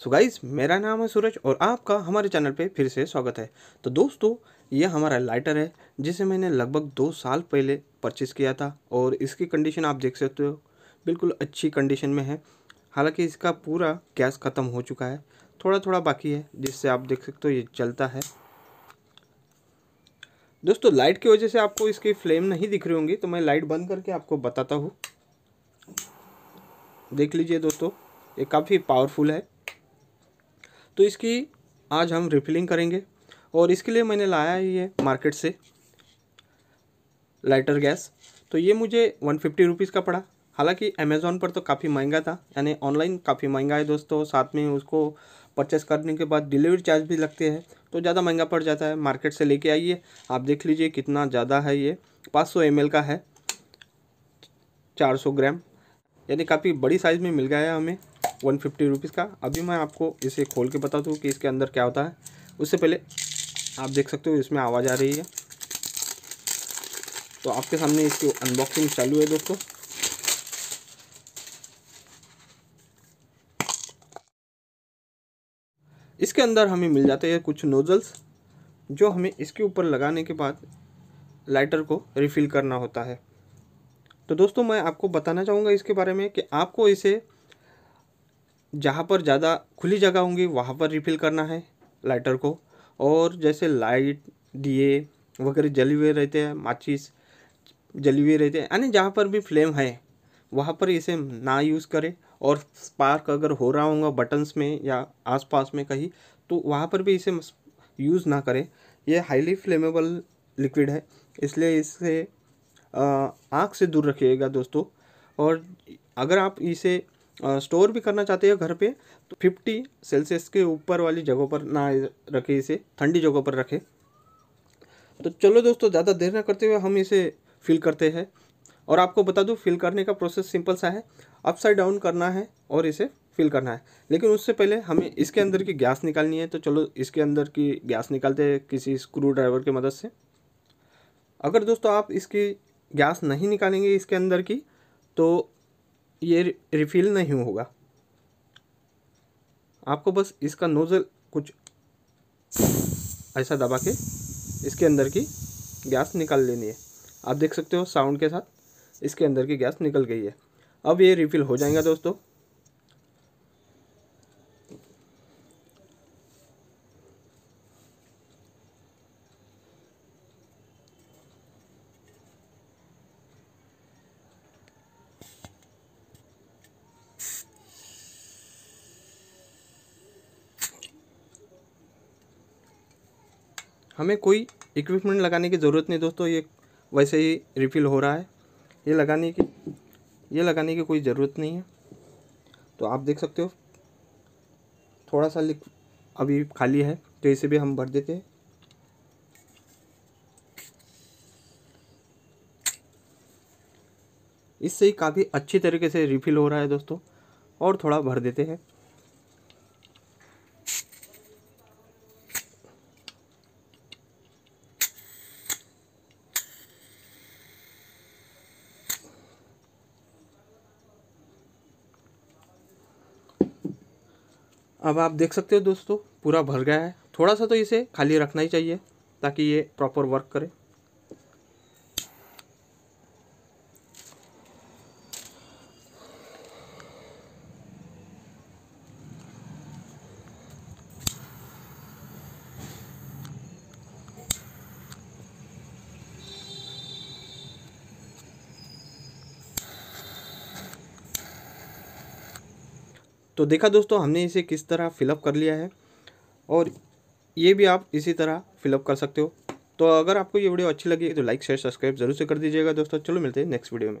सो so guys मेरा नाम है सूरज और आपका हमारे चैनल पे फिर से स्वागत है तो दोस्तों ये हमारा लाइटर है जिसे मैंने लगभग दो साल पहले परचेज़ किया था और इसकी कंडीशन आप देख सकते हो बिल्कुल अच्छी कंडीशन में है हालांकि इसका पूरा गैस ख़त्म हो चुका है थोड़ा थोड़ा बाकी है जिससे आप देख सकते हो ये चलता है दोस्तों लाइट की वजह से आपको इसकी फ्लेम नहीं दिख रही होंगी तो मैं लाइट बंद करके आपको बताता हूँ देख लीजिए दोस्तों ये काफ़ी पावरफुल है तो इसकी आज हम रिफिलिंग करेंगे और इसके लिए मैंने लाया है ये मार्केट से लाइटर गैस तो ये मुझे वन फिफ्टी रुपीज़ का पड़ा हालांकि अमेज़ोन पर तो काफ़ी महंगा था यानी ऑनलाइन काफ़ी महंगा है दोस्तों साथ में उसको परचेस करने के बाद डिलीवरी चार्ज भी लगते हैं तो ज़्यादा महंगा पड़ जाता है मार्केट से लेके आइए आप देख लीजिए कितना ज़्यादा है ये 500 सौ का है 400 ग्राम यानी काफ़ी बड़ी साइज़ में मिल गया है हमें वन फिफ्टी रुपीज़ का अभी मैं आपको इसे खोल के बता दूँ कि इसके अंदर क्या होता है उससे पहले आप देख सकते हो इसमें आवाज़ आ रही है तो आपके सामने इसकी अनबॉक्सिंग चालू है दोस्तों इसके अंदर हमें मिल जाते हैं कुछ नोज़ल्स जो हमें इसके ऊपर लगाने के बाद लाइटर को रिफ़िल करना होता है तो दोस्तों मैं आपको बताना चाहूँगा इसके बारे में कि आपको इसे जहाँ पर ज़्यादा खुली जगह होंगी वहाँ पर रिफ़िल करना है लाइटर को और जैसे लाइट दिए वगैरह जले हुए रहते हैं माचिस जली हुई रहते हैं यानी जहाँ पर भी फ्लेम है वहाँ पर इसे ना यूज़ करें और स्पार्क अगर हो रहा होगा बटन्स में या आसपास में कहीं तो वहाँ पर भी इसे यूज़ ना करें यह हाईली फ्लेमेबल लिक्विड है इसलिए इसे आँख से दूर रखिएगा दोस्तों और अगर आप इसे स्टोर भी करना चाहते हो घर पे तो 50 सेल्सियस के ऊपर वाली जगहों पर ना रखें इसे ठंडी जगहों पर रखें तो चलो दोस्तों ज़्यादा देर ना करते हुए हम इसे फिल करते हैं और आपको बता दूँ फिल करने का प्रोसेस सिंपल सा है अपसाइड डाउन करना है और इसे फिल करना है लेकिन उससे पहले हमें इसके अंदर की गैस निकालनी है तो चलो इसके अंदर की गैस निकालते हैं किसी स्क्रू ड्राइवर की मदद से अगर दोस्तों आप इसकी गैस नहीं निकालेंगे इसके अंदर की तो ये रिफ़िल नहीं होगा आपको बस इसका नोज़ल कुछ ऐसा दबा के इसके अंदर की गैस निकाल लेनी है आप देख सकते हो साउंड के साथ इसके अंदर की गैस निकल गई है अब ये रिफ़िल हो जाएगा दोस्तों हमें कोई इक्विपमेंट लगाने की ज़रूरत नहीं दोस्तों ये वैसे ही रिफ़िल हो रहा है ये लगाने की ये लगाने की कोई ज़रूरत नहीं है तो आप देख सकते हो थोड़ा सा अभी खाली है तो इसे भी हम भर देते हैं इससे ही काफ़ी अच्छी तरीके से रिफ़िल हो रहा है दोस्तों और थोड़ा भर देते हैं अब आप देख सकते हो दोस्तों पूरा भर गया है थोड़ा सा तो इसे खाली रखना ही चाहिए ताकि ये प्रॉपर वर्क करे तो देखा दोस्तों हमने इसे किस तरह फिलअप कर लिया है और ये भी आप इसी तरह फिलअप कर सकते हो तो अगर आपको ये वीडियो अच्छी लगी तो लाइक शेयर सब्सक्राइब जरूर से कर दीजिएगा दोस्तों चलो मिलते हैं नेक्स्ट वीडियो में